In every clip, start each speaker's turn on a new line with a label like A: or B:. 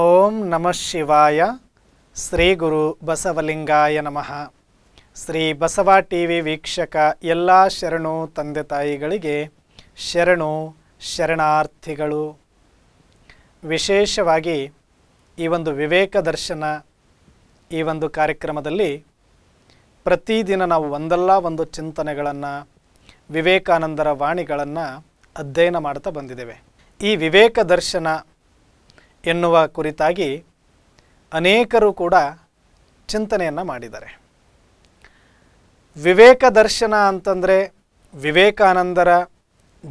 A: ಓಂ ನಮಃ ಶಿವಾಯ ಶ್ರೀ ಗುರು ಬಸವಲಿಂಗಾಯ ನಮಃ ಶ್ರೀ ಬಸವ ಟಿ ವಿ ವೀಕ್ಷಕ ಎಲ್ಲ ಶರಣು ತಂದೆ ತಾಯಿಗಳಿಗೆ ಶರಣು ಶರಣಾರ್ಥಿಗಳು ವಿಶೇಷವಾಗಿ ಈ ಒಂದು ವಿವೇಕ ದರ್ಶನ ಈ ಒಂದು ಕಾರ್ಯಕ್ರಮದಲ್ಲಿ ಪ್ರತಿದಿನ ನಾವು ಒಂದಲ್ಲ ಒಂದು ಚಿಂತನೆಗಳನ್ನು ವಿವೇಕಾನಂದರ ವಾಣಿಗಳನ್ನು ಅಧ್ಯಯನ ಮಾಡ್ತಾ ಬಂದಿದ್ದೇವೆ ಈ ವಿವೇಕ ದರ್ಶನ ಎನ್ನುವ ಕುರಿತಾಗಿ ಅನೇಕರು ಕೂಡ ಚಿಂತನೆಯನ್ನು ಮಾಡಿದ್ದಾರೆ ವಿವೇಕ ದರ್ಶನ ಅಂತಂದರೆ ವಿವೇಕಾನಂದರ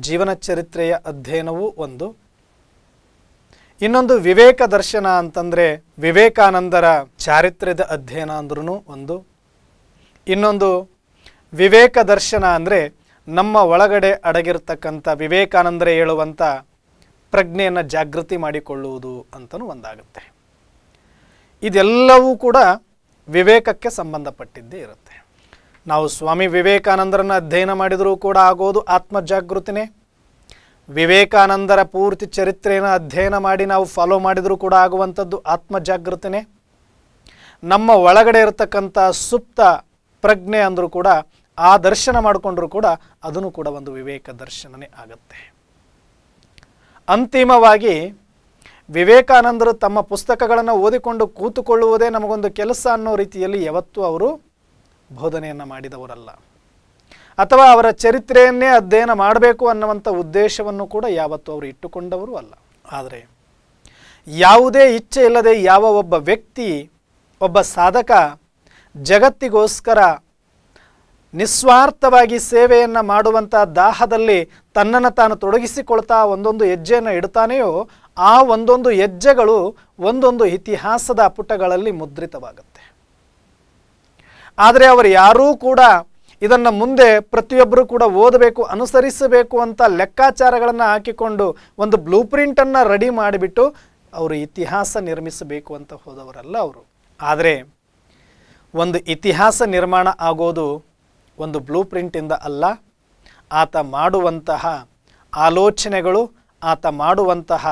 A: ಜೀವನ ಚರಿತ್ರೆಯ ಅಧ್ಯಯನವೂ ಒಂದು ಇನ್ನೊಂದು ವಿವೇಕ ದರ್ಶನ ಅಂತಂದರೆ ವಿವೇಕಾನಂದರ ಚಾರಿತ್ರ್ಯದ ಅಧ್ಯಯನ ಅಂದ್ರೂ ಒಂದು ಇನ್ನೊಂದು ವಿವೇಕ ದರ್ಶನ ಅಂದರೆ ನಮ್ಮ ಒಳಗಡೆ ಅಡಗಿರ್ತಕ್ಕಂಥ ವಿವೇಕಾನಂದರೇ ಹೇಳುವಂಥ ಪ್ರಜ್ಞೆಯನ್ನು ಜಾಗೃತಿ ಮಾಡಿಕೊಳ್ಳುವುದು ಅಂತಲೂ ಒಂದಾಗುತ್ತೆ ಇದೆಲ್ಲವೂ ಕೂಡ ವಿವೇಕಕ್ಕೆ ಸಂಬಂಧಪಟ್ಟಿದ್ದೇ ಇರುತ್ತೆ ನಾವು ಸ್ವಾಮಿ ವಿವೇಕಾನಂದರನ್ನು ಅಧ್ಯಯನ ಮಾಡಿದರೂ ಕೂಡ ಆಗೋದು ಆತ್ಮಜಾಗೃತಿನೇ ವಿವೇಕಾನಂದರ ಪೂರ್ತಿ ಚರಿತ್ರೆಯನ್ನು ಅಧ್ಯಯನ ಮಾಡಿ ನಾವು ಫಾಲೋ ಮಾಡಿದರೂ ಕೂಡ ಆಗುವಂಥದ್ದು ಆತ್ಮಜಾಗೃತಿನೇ ನಮ್ಮ ಒಳಗಡೆ ಇರತಕ್ಕಂಥ ಸುಪ್ತ ಪ್ರಜ್ಞೆ ಅಂದರೂ ಕೂಡ ಆ ದರ್ಶನ ಮಾಡಿಕೊಂಡ್ರೂ ಕೂಡ ಅದನ್ನು ಕೂಡ ಒಂದು ವಿವೇಕ ದರ್ಶನನೇ ಆಗುತ್ತೆ ಅಂತಿಮವಾಗಿ ವಿವೇಕಾನಂದರು ತಮ್ಮ ಪುಸ್ತಕಗಳನ್ನು ಓದಿಕೊಂಡು ಕೂತುಕೊಳ್ಳುವುದೇ ನಮಗೊಂದು ಕೆಲಸ ಅನ್ನೋ ರೀತಿಯಲ್ಲಿ ಯಾವತ್ತೂ ಅವರು ಬೋಧನೆಯನ್ನು ಮಾಡಿದವರಲ್ಲ ಅಥವಾ ಅವರ ಚರಿತ್ರೆಯನ್ನೇ ಅಧ್ಯಯನ ಮಾಡಬೇಕು ಅನ್ನುವಂಥ ಉದ್ದೇಶವನ್ನು ಕೂಡ ಯಾವತ್ತೂ ಅವರು ಇಟ್ಟುಕೊಂಡವರು ಅಲ್ಲ ಆದರೆ ಯಾವುದೇ ಇಚ್ಛೆ ಇಲ್ಲದೆ ಯಾವ ಒಬ್ಬ ವ್ಯಕ್ತಿ ಒಬ್ಬ ಸಾಧಕ ಜಗತ್ತಿಗೋಸ್ಕರ ನಿಸ್ವಾರ್ಥವಾಗಿ ಸೇವೆಯನ್ನು ಮಾಡುವಂಥ ದಾಹದಲ್ಲಿ ತನ್ನನ್ನು ತಾನು ತೊಡಗಿಸಿಕೊಳ್ತಾ ಒಂದೊಂದು ಹೆಜ್ಜೆಯನ್ನು ಇಡ್ತಾನೆಯೋ ಆ ಒಂದೊಂದು ಹೆಜ್ಜೆಗಳು ಒಂದೊಂದು ಇತಿಹಾಸದ ಪುಟಗಳಲ್ಲಿ ಮುದ್ರಿತವಾಗುತ್ತೆ ಆದರೆ ಅವರು ಯಾರೂ ಕೂಡ ಇದನ್ನು ಮುಂದೆ ಪ್ರತಿಯೊಬ್ಬರೂ ಕೂಡ ಓದಬೇಕು ಅನುಸರಿಸಬೇಕು ಅಂತ ಲೆಕ್ಕಾಚಾರಗಳನ್ನು ಹಾಕಿಕೊಂಡು ಒಂದು ಬ್ಲೂ ಪ್ರಿಂಟನ್ನು ರೆಡಿ ಮಾಡಿಬಿಟ್ಟು ಅವರು ಇತಿಹಾಸ ನಿರ್ಮಿಸಬೇಕು ಅಂತ ಹೋದವರಲ್ಲ ಅವರು ಆದರೆ ಒಂದು ಇತಿಹಾಸ ನಿರ್ಮಾಣ ಆಗೋದು ಒಂದು ಬ್ಲೂ ಪ್ರಿಂಟಿಂದ ಅಲ್ಲ ಆತ ಮಾಡುವಂತಹ ಆಲೋಚನೆಗಳು ಆತ ಮಾಡುವಂತಹ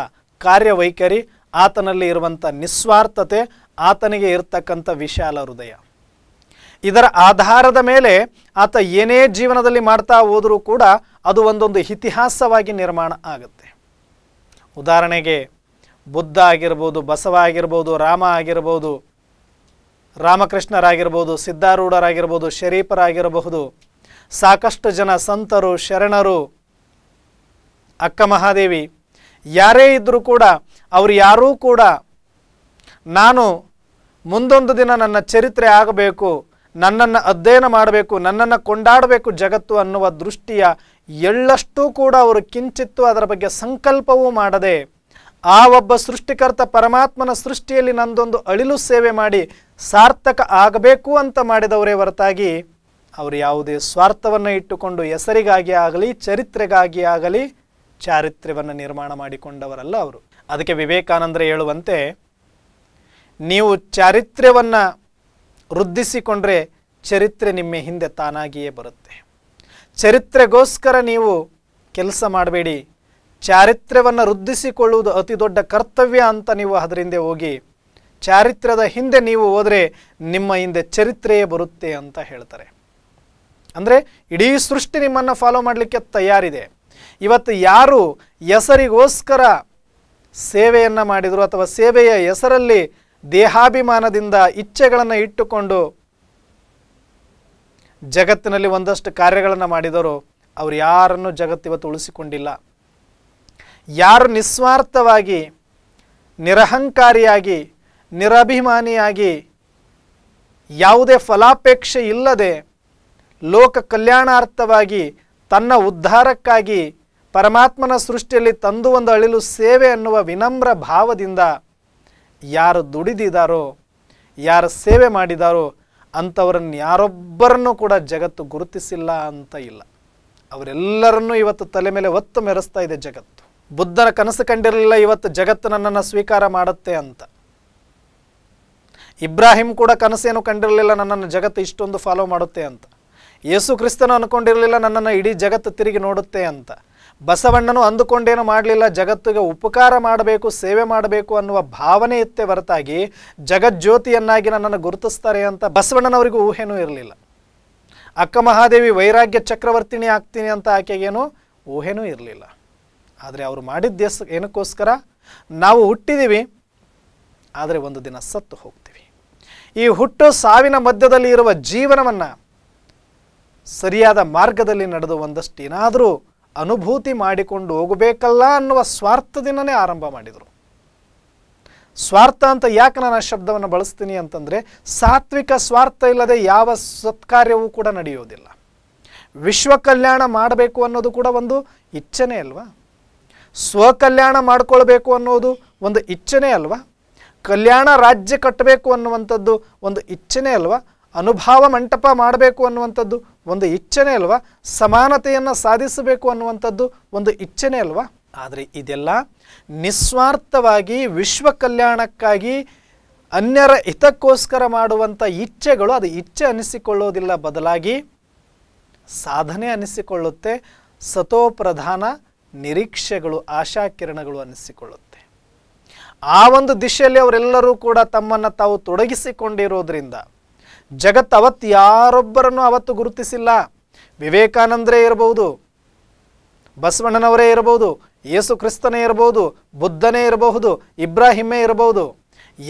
A: ಕಾರ್ಯವೈಖರಿ ಆತನಲ್ಲಿ ಇರುವಂಥ ನಿಸ್ವಾರ್ಥತೆ ಆತನಿಗೆ ಇರತಕ್ಕಂಥ ವಿಶಾಲ ಹೃದಯ ಇದರ ಆಧಾರದ ಮೇಲೆ ಆತ ಏನೇ ಜೀವನದಲ್ಲಿ ಮಾಡ್ತಾ ಹೋದರೂ ಕೂಡ ಅದು ಒಂದೊಂದು ಇತಿಹಾಸವಾಗಿ ನಿರ್ಮಾಣ ಆಗುತ್ತೆ ಉದಾಹರಣೆಗೆ ಬುದ್ಧ ಆಗಿರ್ಬೋದು ಬಸವ ಆಗಿರ್ಬೋದು ರಾಮ ಆಗಿರ್ಬೋದು ರಾಮಕೃಷ್ಣರಾಗಿರ್ಬೋದು ಸಿದ್ಧಾರೂಢರಾಗಿರ್ಬೋದು ಶರೀಫರಾಗಿರಬಹುದು ಸಾಕಷ್ಟು ಜನ ಸಂತರು ಶರಣರು ಅಕ್ಕ ಮಹಾದೇವಿ ಯಾರೇ ಇದ್ದರೂ ಕೂಡ ಅವರು ಯಾರೂ ಕೂಡ ನಾನು ಮುಂದೊಂದು ದಿನ ನನ್ನ ಚರಿತ್ರೆ ಆಗಬೇಕು ನನ್ನನ್ನು ಅಧ್ಯಯನ ಮಾಡಬೇಕು ನನ್ನನ್ನು ಕೊಂಡಾಡಬೇಕು ಜಗತ್ತು ಅನ್ನುವ ದೃಷ್ಟಿಯ ಎಳ್ಳಷ್ಟೂ ಕೂಡ ಅವರು ಕಿಂಚಿತ್ತು ಅದರ ಬಗ್ಗೆ ಸಂಕಲ್ಪವೂ ಮಾಡದೆ ಆ ಒಬ್ಬ ಸೃಷ್ಟಿಕರ್ತ ಪರಮಾತ್ಮನ ಸೃಷ್ಟಿಯಲ್ಲಿ ನಂದೊಂದು ಅಳಿಲು ಸೇವೆ ಮಾಡಿ ಸಾರ್ಥಕ ಆಗಬೇಕು ಅಂತ ಮಾಡಿದವರೇ ಹೊರತಾಗಿ ಅವರು ಯಾವುದೇ ಸ್ವಾರ್ಥವನ್ನು ಇಟ್ಟುಕೊಂಡು ಹೆಸರಿಗಾಗಿ ಆಗಲಿ ಚರಿತ್ರೆಗಾಗಿ ಆಗಲಿ ಚಾರಿತ್ರ್ಯವನ್ನು ನಿರ್ಮಾಣ ಮಾಡಿಕೊಂಡವರಲ್ಲ ಅವರು ಅದಕ್ಕೆ ವಿವೇಕಾನಂದರ ಹೇಳುವಂತೆ ನೀವು ಚಾರಿತ್ರ್ಯವನ್ನು ವೃದ್ಧಿಸಿಕೊಂಡ್ರೆ ಚರಿತ್ರೆ ನಿಮ್ಮ ಹಿಂದೆ ತಾನಾಗಿಯೇ ಬರುತ್ತೆ ಚರಿತ್ರೆಗೋಸ್ಕರ ನೀವು ಕೆಲಸ ಮಾಡಬೇಡಿ ಚಾರಿತ್ರ್ಯವನ್ನು ವೃದ್ಧಿಸಿಕೊಳ್ಳುವುದು ಅತಿ ದೊಡ್ಡ ಕರ್ತವ್ಯ ಅಂತ ನೀವು ಅದರಿಂದ ಹೋಗಿ ಚಾರಿತ್ರ್ಯದ ಹಿಂದೆ ನೀವು ಹೋದರೆ ನಿಮ್ಮ ಹಿಂದೆ ಚರಿತ್ರೆಯೇ ಬರುತ್ತೆ ಅಂತ ಹೇಳ್ತಾರೆ ಅಂದರೆ ಇಡೀ ಸೃಷ್ಟಿ ನಿಮ್ಮನ್ನು ಫಾಲೋ ಮಾಡಲಿಕ್ಕೆ ತಯಾರಿದೆ ಇವತ್ತು ಯಾರು ಹೆಸರಿಗೋಸ್ಕರ ಸೇವೆಯನ್ನು ಮಾಡಿದರು ಅಥವಾ ಸೇವೆಯ ಹೆಸರಲ್ಲಿ ದೇಹಾಭಿಮಾನದಿಂದ ಇಚ್ಛೆಗಳನ್ನು ಇಟ್ಟುಕೊಂಡು ಜಗತ್ತಿನಲ್ಲಿ ಒಂದಷ್ಟು ಕಾರ್ಯಗಳನ್ನು ಮಾಡಿದರು ಅವ್ರು ಯಾರನ್ನು ಜಗತ್ತಿವತ್ತು ಉಳಿಸಿಕೊಂಡಿಲ್ಲ ಯಾರು ನಿಸ್ವಾರ್ಥವಾಗಿ ನಿರಹಂಕಾರಿಯಾಗಿ ನಿರಭಿಮಾನಿಯಾಗಿ ಯಾವುದೇ ಫಲಾಪೇಕ್ಷೆ ಇಲ್ಲದೆ ಲೋಕ ಕಲ್ಯಾಣಾರ್ಥವಾಗಿ ತನ್ನ ಉದ್ಧಾರಕ್ಕಾಗಿ ಪರಮಾತ್ಮನ ಸೃಷ್ಟಿಯಲ್ಲಿ ತಂದು ಒಂದು ಅಳಿಲು ಸೇವೆ ಅನ್ನುವ ವಿನಮ್ರ ಭಾವದಿಂದ ಯಾರು ದುಡಿದಿದಾರೋ ಯಾರು ಸೇವೆ ಮಾಡಿದಾರೋ ಅಂಥವರನ್ನು ಯಾರೊಬ್ಬರನ್ನು ಕೂಡ ಜಗತ್ತು ಗುರುತಿಸಿಲ್ಲ ಅಂತ ಇಲ್ಲ ಅವರೆಲ್ಲರನ್ನೂ ಇವತ್ತು ತಲೆ ಮೇಲೆ ಒತ್ತು ಮೆರೆಸ್ತಾ ಇದೆ ಜಗತ್ತು ಬುದ್ಧರ ಕನಸು ಕಂಡಿರಲಿಲ್ಲ ಇವತ್ತು ಜಗತ್ತು ನನ್ನನ್ನು ಸ್ವೀಕಾರ ಮಾಡುತ್ತೆ ಅಂತ ಇಬ್ರಾಹಿಂ ಕೂಡ ಕನಸೇನು ಕಂಡಿರಲಿಲ್ಲ ನನ್ನನ್ನು ಜಗತ್ತು ಇಷ್ಟೊಂದು ಫಾಲೋ ಮಾಡುತ್ತೆ ಅಂತ ಯೇಸು ಕ್ರಿಸ್ತನು ಅಂದ್ಕೊಂಡಿರಲಿಲ್ಲ ನನ್ನನ್ನು ಇಡೀ ಜಗತ್ತು ತಿರುಗಿ ನೋಡುತ್ತೆ ಅಂತ ಬಸವಣ್ಣನು ಅಂದುಕೊಂಡೇನು ಮಾಡಲಿಲ್ಲ ಜಗತ್ತಿಗೆ ಉಪಕಾರ ಮಾಡಬೇಕು ಸೇವೆ ಮಾಡಬೇಕು ಅನ್ನುವ ಭಾವನೆ ಇತ್ತೆ ಹೊರತಾಗಿ ಜಗಜ್ಯೋತಿಯನ್ನಾಗಿ ನನ್ನನ್ನು ಗುರುತಿಸ್ತಾರೆ ಅಂತ ಬಸವಣ್ಣನವರಿಗೂ ಊಹೆನೂ ಇರಲಿಲ್ಲ ಅಕ್ಕ ಮಹಾದೇವಿ ವೈರಾಗ್ಯ ಚಕ್ರವರ್ತಿನಿ ಆಗ್ತೀನಿ ಅಂತ ಆಕೆಗೇನು ಊಹೆನೂ ಇರಲಿಲ್ಲ ಆದರೆ ಅವರು ಮಾಡಿದ್ದ ಏನಕ್ಕೋಸ್ಕರ ನಾವು ಹುಟ್ಟಿದ್ದೀವಿ ಆದರೆ ಒಂದು ದಿನ ಸತ್ತು ಹೋಗ್ತೀವಿ ಈ ಹುಟ್ಟು ಸಾವಿನ ಮಧ್ಯದಲ್ಲಿ ಇರುವ ಜೀವನವನ್ನು ಸರಿಯಾದ ಮಾರ್ಗದಲ್ಲಿ ನಡೆದು ಒಂದಷ್ಟು ಏನಾದರೂ ಅನುಭೂತಿ ಮಾಡಿಕೊಂಡು ಹೋಗಬೇಕಲ್ಲ ಅನ್ನುವ ಸ್ವಾರ್ಥದಿಂದನೇ ಆರಂಭ ಮಾಡಿದರು ಸ್ವಾರ್ಥ ಅಂತ ಯಾಕೆ ನಾನು ಆ ಶಬ್ದವನ್ನು ಬಳಸ್ತೀನಿ ಅಂತಂದರೆ ಸಾತ್ವಿಕ ಸ್ವಾರ್ಥ ಇಲ್ಲದೆ ಯಾವ ಸತ್ಕಾರ್ಯವೂ ಕೂಡ ನಡೆಯೋದಿಲ್ಲ ವಿಶ್ವ ಕಲ್ಯಾಣ ಮಾಡಬೇಕು ಅನ್ನೋದು ಕೂಡ ಒಂದು ಇಚ್ಛೆನೇ ಅಲ್ವಾ ಸ್ವಕಲ್ಯಾಣ ಮಾಡಿಕೊಳ್ಬೇಕು ಅನ್ನೋದು ಒಂದು ಇಚ್ಛೆನೇ ಅಲ್ವಾ ಕಲ್ಯಾಣ ರಾಜ್ಯ ಕಟ್ಟಬೇಕು ಅನ್ನುವಂಥದ್ದು ಒಂದು ಇಚ್ಛೆನೇ ಅಲ್ವಾ ಅನುಭಾವ ಮಂಟಪ ಮಾಡಬೇಕು ಅನ್ನುವಂಥದ್ದು ಒಂದು ಇಚ್ಛೆನೇ ಅಲ್ವಾ ಸಮಾನತೆಯನ್ನು ಸಾಧಿಸಬೇಕು ಅನ್ನುವಂಥದ್ದು ಒಂದು ಇಚ್ಛೆನೇ ಅಲ್ವಾ ಆದರೆ ಇದೆಲ್ಲ ನಿಸ್ವಾರ್ಥವಾಗಿ ವಿಶ್ವ ಕಲ್ಯಾಣಕ್ಕಾಗಿ ಅನ್ಯರ ಹಿತಕ್ಕೋಸ್ಕರ ಮಾಡುವಂಥ ಇಚ್ಛೆಗಳು ಅದು ಇಚ್ಛೆ ಅನಿಸಿಕೊಳ್ಳೋದಿಲ್ಲ ಬದಲಾಗಿ ಸಾಧನೆ ಅನಿಸಿಕೊಳ್ಳುತ್ತೆ ಸತೋಪ್ರಧಾನ ನಿರೀಕ್ಷೆಗಳು ಆಶಾಕಿರಣಗಳು ಅನ್ನಿಸಿಕೊಳ್ಳುತ್ತೆ ಆ ಒಂದು ದಿಶೆಯಲ್ಲಿ ಅವರೆಲ್ಲರೂ ಕೂಡ ತಮ್ಮನ್ನು ತಾವು ತೊಡಗಿಸಿಕೊಂಡಿರೋದ್ರಿಂದ ಜಗತ್ತು ಅವತ್ತು ಯಾರೊಬ್ಬರನ್ನು ಅವತ್ತು ಗುರುತಿಸಿಲ್ಲ ವಿವೇಕಾನಂದರೇ ಇರಬಹುದು ಬಸವಣ್ಣನವರೇ ಇರಬಹುದು ಯೇಸು ಕ್ರಿಸ್ತನೇ ಇರಬಹುದು ಬುದ್ಧನೇ ಇರಬಹುದು ಇಬ್ರಾಹಿಮೇ ಇರಬಹುದು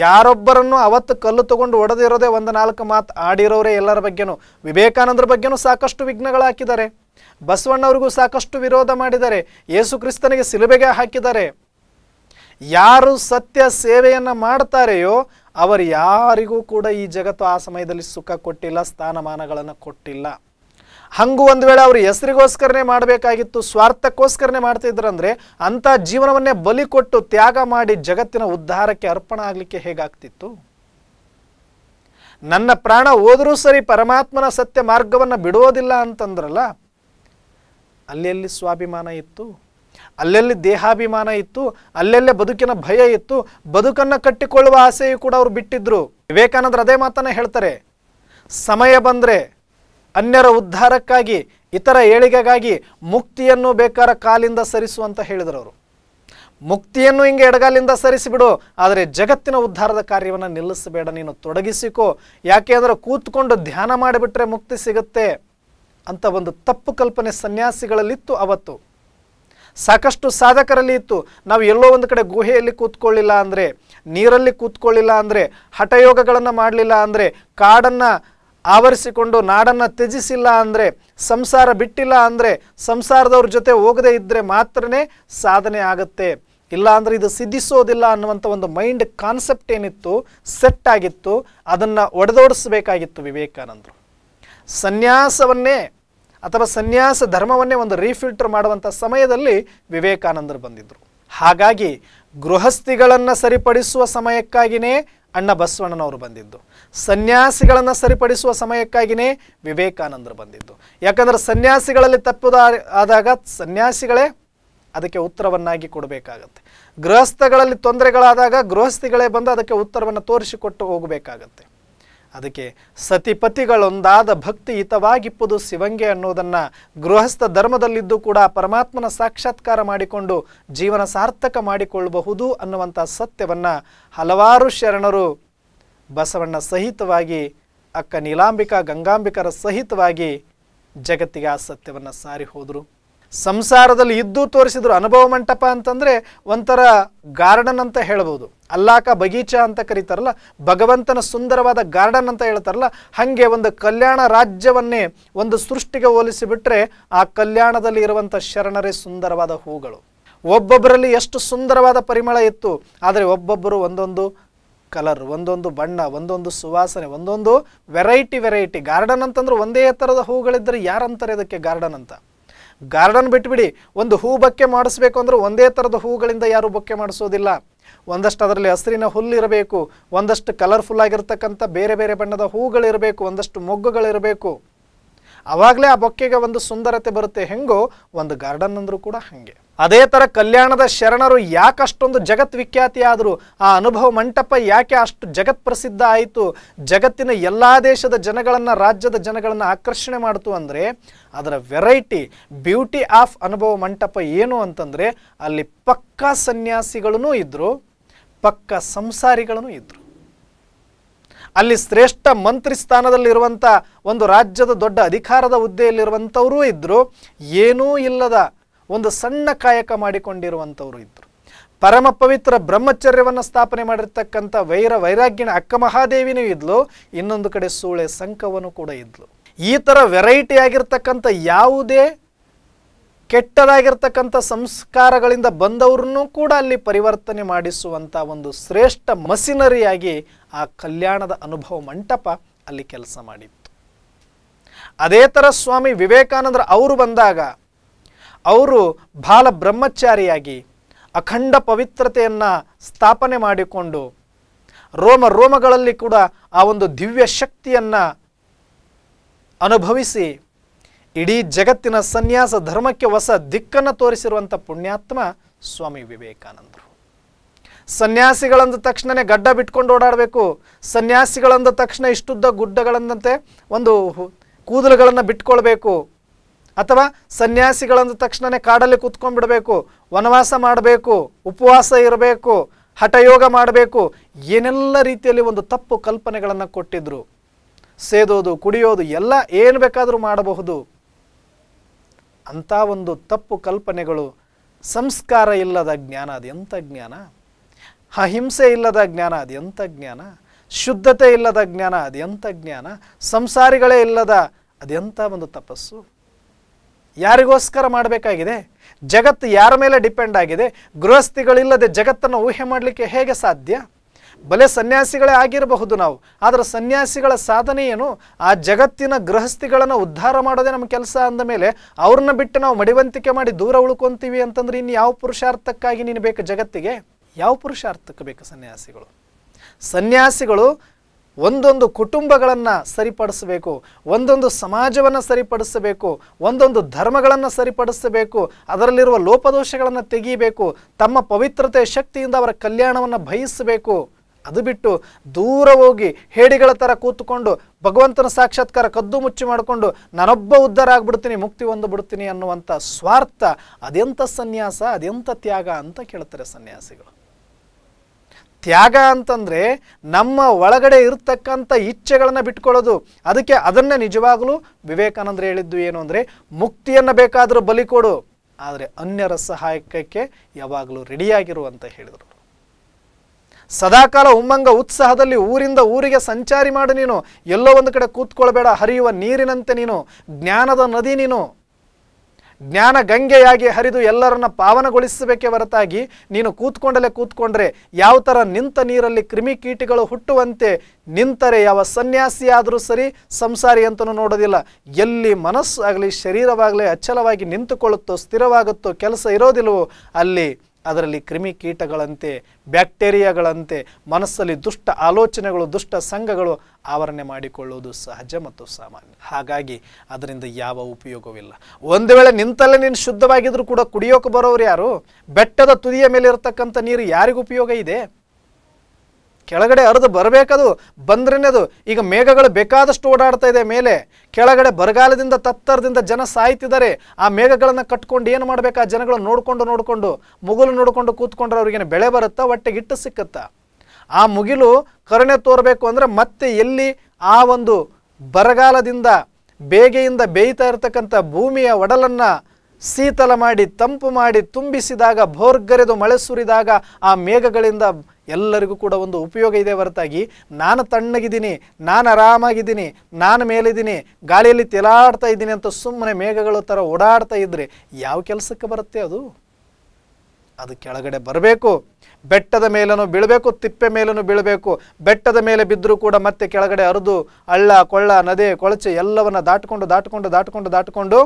A: ಯಾರೊಬ್ಬರನ್ನು ಅವತ್ತು ಕಲ್ಲು ತಗೊಂಡು ಒಡೆದಿರೋದೇ ಒಂದು ನಾಲ್ಕು ಮಾತು ಆಡಿರೋರೇ ಎಲ್ಲರ ಬಗ್ಗೆನೂ ವಿವೇಕಾನಂದರ ಬಗ್ಗೆನೂ ಸಾಕಷ್ಟು ವಿಘ್ನಗಳು ಹಾಕಿದ್ದಾರೆ ಬಸವಣ್ಣವ್ರಿಗೂ ಸಾಕಷ್ಟು ವಿರೋಧ ಮಾಡಿದ್ದಾರೆ ಯೇಸು ಕ್ರಿಸ್ತನಿಗೆ ಸಿಲುಬೆಗೆ ಹಾಕಿದ್ದಾರೆ ಯಾರು ಸತ್ಯ ಸೇವೆಯನ್ನು ಮಾಡ್ತಾರೆಯೋ ಅವರು ಯಾರಿಗೂ ಕೂಡ ಈ ಜಗತ್ತು ಆ ಸಮಯದಲ್ಲಿ ಸುಖ ಕೊಟ್ಟಿಲ್ಲ ಸ್ಥಾನಮಾನಗಳನ್ನು ಕೊಟ್ಟಿಲ್ಲ ಹಂಗು ಒಂದು ವೇಳೆ ಅವರು ಹೆಸರಿಗೋಸ್ಕರನೇ ಮಾಡಬೇಕಾಗಿತ್ತು ಸ್ವಾರ್ಥಕ್ಕೋಸ್ಕರನೇ ಮಾಡ್ತಿದ್ರಂದ್ರೆ ಅಂಥ ಜೀವನವನ್ನೇ ಬಲಿ ಕೊಟ್ಟು ತ್ಯಾಗ ಮಾಡಿ ಜಗತ್ತಿನ ಉದ್ಧಾರಕ್ಕೆ ಅರ್ಪಣ ಆಗಲಿಕ್ಕೆ ಹೇಗಾಗ್ತಿತ್ತು ನನ್ನ ಪ್ರಾಣ ಹೋದರೂ ಸರಿ ಪರಮಾತ್ಮನ ಸತ್ಯ ಮಾರ್ಗವನ್ನು ಬಿಡೋದಿಲ್ಲ ಅಂತಂದ್ರಲ್ಲ ಅಲ್ಲೆಲ್ಲಿ ಸ್ವಾಭಿಮಾನ ಇತ್ತು ಅಲ್ಲೆಲ್ಲಿ ದೇಹಾಭಿಮಾನ ಇತ್ತು ಅಲ್ಲೆಲ್ಲೇ ಬದುಕಿನ ಭಯ ಇತ್ತು ಬದುಕನ್ನು ಕಟ್ಟಿಕೊಳ್ಳುವ ಆಸೆಯು ಕೂಡ ಅವರು ಬಿಟ್ಟಿದ್ರು ವಿವೇಕಾನಂದರು ಅದೇ ಮಾತನ್ನು ಹೇಳ್ತಾರೆ ಸಮಯ ಬಂದರೆ ಅನ್ಯರ ಉದ್ಧಾರಕ್ಕಾಗಿ ಇತರ ಏಳಿಗೆಗಾಗಿ ಮುಕ್ತಿಯನ್ನು ಬೇಕಾರ ಕಾಲಿಂದ ಸರಿಸು ಅಂತ ಹೇಳಿದರು ಅವರು ಮುಕ್ತಿಯನ್ನು ಹಿಂಗೆ ಎಡಗಾಲಿಂದ ಸರಿಸಿಬಿಡು ಆದರೆ ಜಗತ್ತಿನ ಉದ್ಧಾರದ ಕಾರ್ಯವನ್ನು ನಿಲ್ಲಿಸಬೇಡ ನೀನು ತೊಡಗಿಸಿಕೋ ಯಾಕೆ ಅಂದರೆ ಕೂತ್ಕೊಂಡು ಧ್ಯಾನ ಮಾಡಿಬಿಟ್ರೆ ಮುಕ್ತಿ ಸಿಗುತ್ತೆ ಅಂತ ಒಂದು ತಪ್ಪು ಕಲ್ಪನೆ ಸನ್ಯಾಸಿಗಳಲ್ಲಿತ್ತು ಅವತ್ತು ಸಾಕಷ್ಟು ಸಾಧಕರಲ್ಲಿ ಇತ್ತು ನಾವು ಎಲ್ಲೋ ಒಂದು ಕಡೆ ಗುಹೆಯಲ್ಲಿ ಕೂತ್ಕೊಳ್ಳಿಲ್ಲ ಅಂದರೆ ನೀರಲ್ಲಿ ಕೂತ್ಕೊಳ್ಳಿಲ್ಲ ಅಂದರೆ ಹಠಯೋಗಗಳನ್ನು ಮಾಡಲಿಲ್ಲ ಅಂದರೆ ಕಾಡನ್ನು ಆವರಿಸಿಕೊಂಡು ನಾಡನ್ನು ತ್ಯಜಿಸಿಲ್ಲ ಅಂದರೆ ಸಂಸಾರ ಬಿಟ್ಟಿಲ್ಲ ಅಂದರೆ ಸಂಸಾರದವ್ರ ಜೊತೆ ಹೋಗದೇ ಇದ್ದರೆ ಮಾತ್ರನೇ ಸಾಧನೆ ಆಗುತ್ತೆ ಇಲ್ಲ ಇದು ಸಿದ್ಧಿಸೋದಿಲ್ಲ ಅನ್ನುವಂಥ ಒಂದು ಮೈಂಡ್ ಕಾನ್ಸೆಪ್ಟ್ ಏನಿತ್ತು ಸೆಟ್ ಆಗಿತ್ತು ಅದನ್ನು ಒಡೆದೋಡಿಸ್ಬೇಕಾಗಿತ್ತು ವಿವೇಕಾನಂದರು ಸನ್ಯಾಸವನ್ನೇ ಅಥವಾ ಸನ್ಯಾಸ ಧರ್ಮವನ್ನೇ ಒಂದು ರೀಫಿಲ್ಟರ್ ಮಾಡುವಂಥ ಸಮಯದಲ್ಲಿ ವಿವೇಕಾನಂದರು ಬಂದಿದ್ದರು ಹಾಗಾಗಿ ಗೃಹಸ್ಥಿಗಳನ್ನು ಸರಿಪಡಿಸುವ ಸಮಯಕ್ಕಾಗಿಯೇ ಅಣ್ಣ ಬಸವಣ್ಣನವರು ಬಂದಿದ್ದು ಸನ್ಯಾಸಿಗಳನ್ನು ಸರಿಪಡಿಸುವ ಸಮಯಕ್ಕಾಗಿಯೇ ವಿವೇಕಾನಂದರು ಬಂದಿದ್ದು ಯಾಕಂದರೆ ಸನ್ಯಾಸಿಗಳಲ್ಲಿ ತಪ್ಪು ಆದಾಗ ಸನ್ಯಾಸಿಗಳೇ ಅದಕ್ಕೆ ಉತ್ತರವನ್ನಾಗಿ ಕೊಡಬೇಕಾಗತ್ತೆ ಗೃಹಸ್ಥಗಳಲ್ಲಿ ತೊಂದರೆಗಳಾದಾಗ ಗೃಹಸ್ಥಿಗಳೇ ಬಂದು ಅದಕ್ಕೆ ಉತ್ತರವನ್ನು ತೋರಿಸಿಕೊಟ್ಟು ಹೋಗಬೇಕಾಗತ್ತೆ ಅದಕ್ಕೆ ಸತಿಪತಿಗಳೊಂದಾದ ಭಕ್ತಿ ಹಿತವಾಗಿಪ್ಪುದು ಶಿವಂಗೆ ಅನ್ನೋದನ್ನು ಗೃಹಸ್ಥ ಧರ್ಮದಲ್ಲಿದ್ದು ಕೂಡ ಪರಮಾತ್ಮನ ಸಾಕ್ಷಾತ್ಕಾರ ಮಾಡಿಕೊಂಡು ಜೀವನ ಸಾರ್ಥಕ ಮಾಡಿಕೊಳ್ಳಬಹುದು ಅನ್ನುವಂಥ ಸತ್ಯವನ್ನು ಹಲವಾರು ಶರಣರು ಬಸವಣ್ಣ ಸಹಿತವಾಗಿ ಅಕ್ಕ ನೀಲಾಂಬಿಕಾ ಗಂಗಾಂಬಿಕರ ಸಹಿತವಾಗಿ ಜಗತ್ತಿಗೆ ಆ ಸತ್ಯವನ್ನು ಸಾರಿ ಹೋದರು ಸಂಸಾರದಲ್ಲಿ ಇದ್ದು ತೋರಿಸಿದ್ರು ಅನುಭವ ಮಂಟಪ ಅಂತಂದರೆ ಒಂಥರ ಗಾರ್ಡನ್ ಅಂತ ಹೇಳ್ಬೋದು ಅಲ್ಲಾಕ ಬಗೀಚಾ ಅಂತ ಕರೀತಾರಲ್ಲ ಭಗವಂತನ ಸುಂದರವಾದ ಗಾರ್ಡನ್ ಅಂತ ಹೇಳ್ತಾರಲ್ಲ ಹಾಗೆ ಒಂದು ಕಲ್ಯಾಣ ರಾಜ್ಯವನ್ನೇ ಒಂದು ಸೃಷ್ಟಿಗೆ ಹೋಲಿಸಿಬಿಟ್ರೆ ಆ ಕಲ್ಯಾಣದಲ್ಲಿ ಇರುವಂಥ ಶರಣರೇ ಸುಂದರವಾದ ಹೂಗಳು ಒಬ್ಬೊಬ್ಬರಲ್ಲಿ ಎಷ್ಟು ಸುಂದರವಾದ ಪರಿಮಳ ಇತ್ತು ಆದರೆ ಒಬ್ಬೊಬ್ಬರು ಒಂದೊಂದು ಕಲರ್ ಒಂದೊಂದು ಬಣ್ಣ ಒಂದೊಂದು ಸುವಾಸನೆ ಒಂದೊಂದು ವೆರೈಟಿ ವೆರೈಟಿ ಗಾರ್ಡನ್ ಅಂತಂದ್ರೆ ಒಂದೇ ಥರದ ಹೂಗಳಿದ್ದರೆ ಯಾರಂತಾರೆ ಅದಕ್ಕೆ ಗಾರ್ಡನ್ ಅಂತ ಗಾರ್ಡನ್ ಬಿಟ್ಬಿಡಿ ಒಂದು ಹೂ ಬಕ್ಕೆ ಮಾಡಿಸ್ಬೇಕು ಅಂದ್ರೆ ಒಂದೇ ಥರದ ಹೂಗಳಿಂದ ಯಾರೂ ಬೊಕ್ಕೆ ಮಾಡಿಸೋದಿಲ್ಲ ಒಂದಷ್ಟು ಅದರಲ್ಲಿ ಹಸಿರಿನ ಹುಲ್ಲಿರಬೇಕು ಒಂದಷ್ಟು ಕಲರ್ಫುಲ್ ಆಗಿರ್ತಕ್ಕಂಥ ಬೇರೆ ಬೇರೆ ಬಣ್ಣದ ಹೂಗಳಿರಬೇಕು ಒಂದಷ್ಟು ಮೊಗ್ಗುಗಳಿರಬೇಕು ಆವಾಗಲೇ ಆ ಬೊಕ್ಕೆಗೆ ಒಂದು ಸುಂದರತೆ ಬರುತ್ತೆ ಹೆಂಗೋ ಒಂದು ಗಾರ್ಡನ್ ಅಂದರೂ ಕೂಡ ಹಾಗೆ ಅದೇ ಥರ ಕಲ್ಯಾಣದ ಶರಣರು ಯಾಕಷ್ಟೊಂದು ಜಗತ್ ವಿಖ್ಯಾತಿ ಆದರು ಆ ಅನುಭವ ಮಂಟಪ ಯಾಕೆ ಅಷ್ಟು ಜಗತ್ ಪ್ರಸಿದ್ಧ ಆಯಿತು ಜಗತ್ತಿನ ಎಲ್ಲ ದೇಶದ ಜನಗಳನ್ನು ರಾಜ್ಯದ ಜನಗಳನ್ನು ಆಕರ್ಷಣೆ ಮಾಡಿತು ಅಂದರೆ ಅದರ ವೆರೈಟಿ ಬ್ಯೂಟಿ ಆಫ್ ಅನುಭವ ಮಂಟಪ ಏನು ಅಂತಂದರೆ ಅಲ್ಲಿ ಪಕ್ಕಾ ಸನ್ಯಾಸಿಗಳೂ ಇದ್ದರು ಪಕ್ಕ ಸಂಸಾರಿಗಳೂ ಇದ್ದರು ಅಲ್ಲಿ ಶ್ರೇಷ್ಠ ಮಂತ್ರಿ ಸ್ಥಾನದಲ್ಲಿರುವಂಥ ಒಂದು ರಾಜ್ಯದ ದೊಡ್ಡ ಅಧಿಕಾರದ ಹುದ್ದೆಯಲ್ಲಿರುವಂಥವರೂ ಇದ್ದರು ಏನೂ ಇಲ್ಲದ ಒಂದು ಸಣ್ಣ ಕಾಯಕ ಮಾಡಿಕೊಂಡಿರುವಂಥವರು ಇದ್ದರು ಪರಮ ಪವಿತ್ರ ಬ್ರಹ್ಮಚರ್ಯವನ್ನು ಸ್ಥಾಪನೆ ಮಾಡಿರ್ತಕ್ಕಂಥ ವೈರ ವೈರಾಗ್ಯನ ಅಕ್ಕ ಮಹಾದೇವಿನೂ ಇದ್ಲು ಇನ್ನೊಂದು ಕಡೆ ಸೂಳೆ ಸಂಕವನು ಕೂಡ ಇದ್ಲು ಈ ಥರ ವೆರೈಟಿ ಆಗಿರ್ತಕ್ಕಂಥ ಯಾವುದೇ ಕೆಟ್ಟದಾಗಿರ್ತಕ್ಕಂಥ ಸಂಸ್ಕಾರಗಳಿಂದ ಬಂದವ್ರನ್ನೂ ಕೂಡ ಅಲ್ಲಿ ಪರಿವರ್ತನೆ ಮಾಡಿಸುವಂಥ ಒಂದು ಶ್ರೇಷ್ಠ ಮಸಿನರಿಯಾಗಿ ಆ ಕಲ್ಯಾಣದ ಅನುಭವ ಮಂಟಪ ಅಲ್ಲಿ ಕೆಲಸ ಮಾಡಿತ್ತು ಅದೇ ಥರ ಸ್ವಾಮಿ ವಿವೇಕಾನಂದರು ಅವರು ಬಂದಾಗ ಅವರು ಬಾಲ ಬ್ರಹ್ಮಚಾರಿಯಾಗಿ ಅಖಂಡ ಪವಿತ್ರತೆಯನ್ನು ಸ್ಥಾಪನೆ ಮಾಡಿಕೊಂಡು ರೋಮ ರೋಮಗಳಲ್ಲಿ ಕೂಡ ಆ ಒಂದು ದಿವ್ಯ ಶಕ್ತಿಯನ್ನು ಅನುಭವಿಸಿ ಇಡೀ ಜಗತ್ತಿನ ಸನ್ಯಾಸ ಧರ್ಮಕ್ಕೆ ಹೊಸ ದಿಕ್ಕನ್ನು ತೋರಿಸಿರುವಂಥ ಪುಣ್ಯಾತ್ಮ ಸ್ವಾಮಿ ವಿವೇಕಾನಂದರು ಸನ್ಯಾಸಿಗಳಂದ ತಕ್ಷಣನೇ ಗಡ್ಡ ಬಿಟ್ಕೊಂಡು ಓಡಾಡಬೇಕು ಸನ್ಯಾಸಿಗಳಂದ ತಕ್ಷಣ ಇಷ್ಟುದ್ದ ಗುಡ್ಡಗಳಂದಂತೆ ಒಂದು ಕೂದಲುಗಳನ್ನು ಬಿಟ್ಕೊಳ್ಬೇಕು ಅಥವಾ ಸನ್ಯಾಸಿಗಳಂದ ತಕ್ಷಣನೇ ಕಾಡಲ್ಲಿ ಕೂತ್ಕೊಂಡ್ಬಿಡಬೇಕು ವನವಾಸ ಮಾಡಬೇಕು ಉಪವಾಸ ಇರಬೇಕು ಹಠಯೋಗ ಮಾಡಬೇಕು ಏನೆಲ್ಲ ರೀತಿಯಲ್ಲಿ ಒಂದು ತಪ್ಪು ಕಲ್ಪನೆಗಳನ್ನು ಕೊಟ್ಟಿದ್ದರು ಸೇದೋದು ಕುಡಿಯೋದು ಎಲ್ಲ ಏನು ಬೇಕಾದರೂ ಮಾಡಬಹುದು ಅಂಥ ಒಂದು ತಪ್ಪು ಕಲ್ಪನೆಗಳು ಸಂಸ್ಕಾರ ಇಲ್ಲದ ಜ್ಞಾನ ಅದೆಂಥ ಜ್ಞಾನ ಅಹಿಂಸೆ ಇಲ್ಲದ ಜ್ಞಾನ ಅದೆಂಥ ಜ್ಞಾನ ಶುದ್ಧತೆ ಇಲ್ಲದ ಜ್ಞಾನ ಅದೆಂಥ ಜ್ಞಾನ ಸಂಸಾರಿಗಳೇ ಇಲ್ಲದ ಅದೆಂಥ ಒಂದು ತಪಸ್ಸು ಯಾರಿಗೋಸ್ಕರ ಮಾಡಬೇಕಾಗಿದೆ ಜಗತ್ತು ಯಾರ ಮೇಲೆ ಡಿಪೆಂಡ್ ಆಗಿದೆ ಗೃಹಸ್ಥಿಗಳಿಲ್ಲದೆ ಜಗತ್ತನ್ನು ಊಹೆ ಮಾಡಲಿಕ್ಕೆ ಹೇಗೆ ಸಾಧ್ಯ ಬಲೆ ಸನ್ಯಾಸಿಗಳೇ ಆಗಿರಬಹುದು ನಾವು ಆದರೆ ಸನ್ಯಾಸಿಗಳ ಸಾಧನೆ ಏನು ಆ ಜಗತ್ತಿನ ಗೃಹಸ್ಥಿಗಳನ್ನು ಉದ್ಧಾರ ಮಾಡೋದೇ ನಮ್ಮ ಕೆಲಸ ಅಂದ ಮೇಲೆ ಅವ್ರನ್ನ ಬಿಟ್ಟು ನಾವು ಮಡಿವಂತಿಕೆ ಮಾಡಿ ದೂರ ಉಳ್ಕೊಂತೀವಿ ಅಂತಂದ್ರೆ ಇನ್ನು ಯಾವ ಪುರುಷಾರ್ಥಕ್ಕಾಗಿ ನೀನು ಬೇಕು ಜಗತ್ತಿಗೆ ಯಾವ ಪುರುಷಾರ್ಥಕ್ಕೆ ಬೇಕು ಸನ್ಯಾಸಿಗಳು ಸನ್ಯಾಸಿಗಳು ಒಂದೊಂದು ಕುಟುಂಬಗಳನ್ನು ಸರಿಪಡಿಸಬೇಕು ಒಂದೊಂದು ಸಮಾಜವನ್ನು ಸರಿಪಡಿಸಬೇಕು ಒಂದೊಂದು ಧರ್ಮಗಳನ್ನು ಸರಿಪಡಿಸಬೇಕು ಅದರಲ್ಲಿರುವ ಲೋಪದೋಷಗಳನ್ನು ತೆಗೀಬೇಕು ತಮ್ಮ ಪವಿತ್ರತೆ ಶಕ್ತಿಯಿಂದ ಅವರ ಕಲ್ಯಾಣವನ್ನು ಬಯಸಬೇಕು ಅದು ಬಿಟ್ಟು ದೂರ ಹೋಗಿ ಹೇಡಿಗಳ ಥರ ಕೂತ್ಕೊಂಡು ಭಗವಂತನ ಸಾಕ್ಷಾತ್ಕಾರ ಕದ್ದು ಮುಚ್ಚಿ ಮಾಡಿಕೊಂಡು ನಾನೊಬ್ಬ ಉದ್ಧಾರ ಆಗ್ಬಿಡ್ತೀನಿ ಮುಕ್ತಿ ಒಂದು ಬಿಡ್ತೀನಿ ಅನ್ನುವಂಥ ಸ್ವಾರ್ಥ ಅದೆಂಥ ಸನ್ಯಾಸ ಅದೆಂಥ ತ್ಯಾಗ ಅಂತ ಕೇಳ್ತಾರೆ ಸನ್ಯಾಸಿಗಳು ತ್ಯಾಗ ಅಂತಂದರೆ ನಮ್ಮ ಒಳಗಡೆ ಇರತಕ್ಕಂಥ ಇಚ್ಛೆಗಳನ್ನು ಬಿಟ್ಕೊಳ್ಳೋದು ಅದಕ್ಕೆ ಅದನ್ನೇ ನಿಜವಾಗಲೂ ವಿವೇಕಾನಂದರು ಹೇಳಿದ್ದು ಏನು ಅಂದರೆ ಮುಕ್ತಿಯನ್ನು ಬೇಕಾದರೂ ಬಲಿ ಕೊಡು ಆದರೆ ಅನ್ಯರ ಸಹಾಯಕಕ್ಕೆ ಯಾವಾಗಲೂ ರೆಡಿಯಾಗಿರು ಅಂತ ಹೇಳಿದರು ಸದಾಕಾಲ ಉಮ್ಮಂಗ ಉತ್ಸಾಹದಲ್ಲಿ ಊರಿಂದ ಊರಿಗೆ ಸಂಚಾರಿ ಮಾಡು ನೀನು ಎಲ್ಲೋ ಒಂದು ಕಡೆ ಕೂತ್ಕೊಳ್ಬೇಡ ಹರಿಯುವ ನೀರಿನಂತೆ ನೀನು ಜ್ಞಾನದ ನದಿ ನೀನು ಜ್ಞಾನ ಗಂಗೆಯಾಗಿ ಹರಿದು ಎಲ್ಲರನ್ನ ಪಾವನಗೊಳಿಸಬೇಕೇ ಹೊರತಾಗಿ ನೀನು ಕೂತ್ಕೊಂಡಲೇ ಕೂತ್ಕೊಂಡ್ರೆ ಯಾವ ಥರ ನಿಂತ ನೀರಲ್ಲಿ ಕ್ರಿಮಿಕೀಟಿಗಳು ಹುಟ್ಟುವಂತೆ ನಿಂತರೆ ಯಾವ ಸನ್ಯಾಸಿಯಾದರೂ ಸರಿ ಸಂಸಾರಿ ಅಂತಲೂ ನೋಡೋದಿಲ್ಲ ಎಲ್ಲಿ ಮನಸ್ಸಾಗಲಿ ಶರೀರವಾಗಲಿ ಅಚ್ಚಲವಾಗಿ ನಿಂತುಕೊಳ್ಳುತ್ತೋ ಸ್ಥಿರವಾಗುತ್ತೋ ಕೆಲಸ ಇರೋದಿಲ್ಲವೋ ಅಲ್ಲಿ ಅದರಲ್ಲಿ ಕ್ರಿಮಿಕೀಟಗಳಂತೆ ಬ್ಯಾಕ್ಟೀರಿಯಾಗಳಂತೆ ಮನಸ್ಸಲ್ಲಿ ದುಷ್ಟ ಆಲೋಚನೆಗಳು ದುಷ್ಟ ಸಂಘಗಳು ಆವರಣೆ ಮಾಡಿಕೊಳ್ಳುವುದು ಸಹಜ ಮತ್ತು ಸಾಮಾನ್ಯ ಹಾಗಾಗಿ ಅದರಿಂದ ಯಾವ ಉಪಯೋಗವಿಲ್ಲ ಒಂದು ವೇಳೆ ನಿಂತಲ್ಲೇ ನೀನು ಶುದ್ಧವಾಗಿದ್ದರೂ ಕೂಡ ಕುಡಿಯೋಕೆ ಬರೋರು ಯಾರು ಬೆಟ್ಟದ ತುದಿಯ ಮೇಲೆ ಇರತಕ್ಕಂಥ ನೀರು ಯಾರಿಗೂ ಉಪಯೋಗ ಇದೆ ಕೆಳಗಡೆ ಅರಿದು ಬರಬೇಕದು ಬಂದ್ರೇ ಅದು ಈಗ ಮೇಘಗಳು ಬೇಕಾದಷ್ಟು ಓಡಾಡ್ತಾ ಇದೆ ಮೇಲೆ ಕೆಳಗಡೆ ಬರಗಾಲದಿಂದ ತತ್ತರದಿಂದ ಜನ ಸಾಯ್ತಿದ್ದಾರೆ ಆ ಮೇಘಗಳನ್ನು ಕಟ್ಕೊಂಡು ಏನು ಮಾಡಬೇಕು ಆ ಜನಗಳು ನೋಡಿಕೊಂಡು ನೋಡಿಕೊಂಡು ಮುಗಿಲು ನೋಡಿಕೊಂಡು ಕೂತ್ಕೊಂಡ್ರೆ ಅವ್ರಿಗೇನು ಬೆಳೆ ಬರುತ್ತಾ ಹೊಟ್ಟೆಗೆ ಇಟ್ಟು ಸಿಕ್ಕುತ್ತಾ ಆ ಮುಗಿಲು ಕರುಣೆ ತೋರಬೇಕು ಅಂದರೆ ಮತ್ತೆ ಎಲ್ಲಿ ಆ ಒಂದು ಬರಗಾಲದಿಂದ ಬೇಗೆಯಿಂದ ಬೇಯ್ತಾ ಇರತಕ್ಕಂಥ ಭೂಮಿಯ ಒಡಲನ್ನು ಶೀತಲ ಮಾಡಿ ತಂಪು ಮಾಡಿ ತುಂಬಿಸಿದಾಗ ಭೋರ್ಗರೆದು ಮಳೆ ಸುರಿದಾಗ ಆ ಮೇಘಗಳಿಂದ ಎಲ್ಲರಿಗೂ ಕೂಡ ಒಂದು ಉಪಯೋಗ ಇದೆ ಹೊರತಾಗಿ ನಾನು ತಣ್ಣಗಿದ್ದೀನಿ ನಾನು ಆರಾಮಾಗಿದ್ದೀನಿ ನಾನು ಮೇಲಿದ್ದೀನಿ ಗಾಳಿಯಲ್ಲಿ ತೆಲಾಡ್ತಾ ಇದ್ದೀನಿ ಅಂತ ಸುಮ್ಮನೆ ಮೇಘಗಳ ಥರ ಓಡಾಡ್ತಾ ಇದ್ದರೆ ಯಾವ ಕೆಲಸಕ್ಕೆ ಬರುತ್ತೆ ಅದು ಅದು ಕೆಳಗಡೆ ಬರಬೇಕು ಬೆಟ್ಟದ ಮೇಲೂ ಬೀಳಬೇಕು ತಿಪ್ಪೆ ಮೇಲೂ ಬೀಳಬೇಕು ಬೆಟ್ಟದ ಮೇಲೆ ಬಿದ್ದರೂ ಕೂಡ ಮತ್ತೆ ಕೆಳಗಡೆ ಅರಿದು ಹಳ್ಳ ಕೊಳ್ಳ ನದಿ ಕೊಳಚೆ ಎಲ್ಲವನ್ನು ದಾಟ್ಕೊಂಡು ದಾಟ್ಕೊಂಡು ದಾಟ್ಕೊಂಡು ದಾಟಿಕೊಂಡು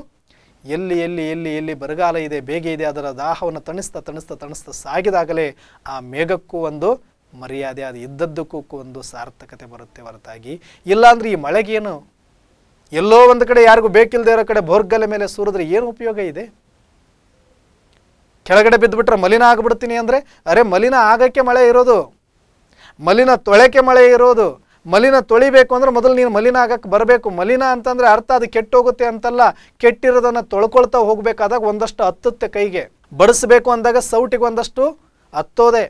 A: ಎಲ್ಲಿ ಎಲ್ಲಿ ಎಲ್ಲಿ ಎಲ್ಲಿ ಬರಗಾಲ ಇದೆ ಬೇಗ ಇದೆ ಅದರ ದಾಹವನ್ನು ತಣಿಸ್ತಾ ತಣಿಸ್ತಾ ತಣಿಸ್ತಾ ಸಾಗಿದಾಗಲೇ ಆ ಮೇಘಕ್ಕೂ ಒಂದು ಮರ್ಯಾದೆ ಅದು ಇದ್ದದ್ದಕ್ಕೂ ಒಂದು ಸಾರ್ಥಕತೆ ಬರುತ್ತೆ ಹೊರತಾಗಿ ಇಲ್ಲಾಂದ್ರೆ ಈ ಮಳೆಗೇನು ಎಲ್ಲೋ ಒಂದು ಕಡೆ ಯಾರಿಗೂ ಬೇಕಿಲ್ಲದೆ ಇರೋ ಕಡೆ ಬೋರ್ಗಲೆ ಮೇಲೆ ಸೂರಿದ್ರೆ ಏನು ಉಪಯೋಗ ಇದೆ ಕೆಳಗಡೆ ಬಿದ್ದುಬಿಟ್ರೆ ಮಲಿನ ಆಗಿಬಿಡ್ತೀನಿ ಅಂದರೆ ಅರೆ ಮಲಿನ ಆಗಕ್ಕೆ ಮಳೆ ಇರೋದು ಮಲಿನ ತೊಳೆಕೆ ಮಳೆ ಇರೋದು ಮಲಿನ ತೊಳಿಬೇಕು ಅಂದ್ರೆ ಮೊದಲು ನೀನು ಮಲಿನ ಆಗಕ್ಕೆ ಬರಬೇಕು ಮಲಿನ ಅಂತಂದರೆ ಅರ್ಥ ಅದು ಕೆಟ್ಟೋಗುತ್ತೆ ಅಂತಲ್ಲ ಕೆಟ್ಟಿರೋದನ್ನು ತೊಳ್ಕೊಳ್ತಾ ಹೋಗಬೇಕಾದಾಗ ಒಂದಷ್ಟು ಹತ್ತುತ್ತೆ ಕೈಗೆ ಬಡಿಸ್ಬೇಕು ಅಂದಾಗ ಸೌಟಿಗೆ ಒಂದಷ್ಟು ಹತ್ತೋದೆ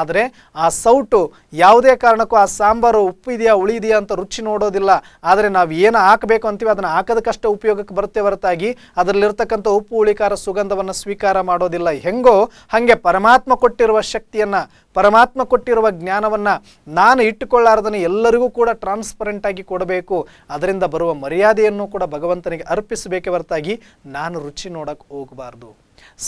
A: ಆದರೆ ಆ ಸೌಟು ಯಾವುದೇ ಕಾರಣಕ್ಕೂ ಆ ಸಾಂಬಾರು ಉಪ್ಪು ಇದೆಯಾ ಉಳಿದೆಯಾ ಅಂತ ರುಚಿ ನೋಡೋದಿಲ್ಲ ಆದರೆ ನಾವು ಏನು ಹಾಕಬೇಕು ಅಂತೀವಿ ಅದನ್ನು ಹಾಕೋದಕ್ಕಷ್ಟೇ ಉಪಯೋಗಕ್ಕೆ ಬರುತ್ತೆ ಹೊರತಾಗಿ ಅದರಲ್ಲಿರ್ತಕ್ಕಂಥ ಉಪ್ಪು ಉಳಿಕಾರ ಸುಗಂಧವನ್ನು ಸ್ವೀಕಾರ ಮಾಡೋದಿಲ್ಲ ಹೆಂಗೋ ಹಾಗೆ ಪರಮಾತ್ಮ ಕೊಟ್ಟಿರುವ ಶಕ್ತಿಯನ್ನು ಪರಮಾತ್ಮ ಕೊಟ್ಟಿರುವ ಜ್ಞಾನವನ್ನು ನಾನು ಇಟ್ಟುಕೊಳ್ಳಾರ್ದನ್ನು ಎಲ್ಲರಿಗೂ ಕೂಡ ಟ್ರಾನ್ಸ್ಪರೆಂಟಾಗಿ ಕೊಡಬೇಕು ಅದರಿಂದ ಬರುವ ಮರ್ಯಾದೆಯನ್ನು ಕೂಡ ಭಗವಂತನಿಗೆ ಅರ್ಪಿಸಬೇಕೆ ಹೊರತಾಗಿ ನಾನು ರುಚಿ ನೋಡಕ್ಕೆ ಹೋಗಬಾರ್ದು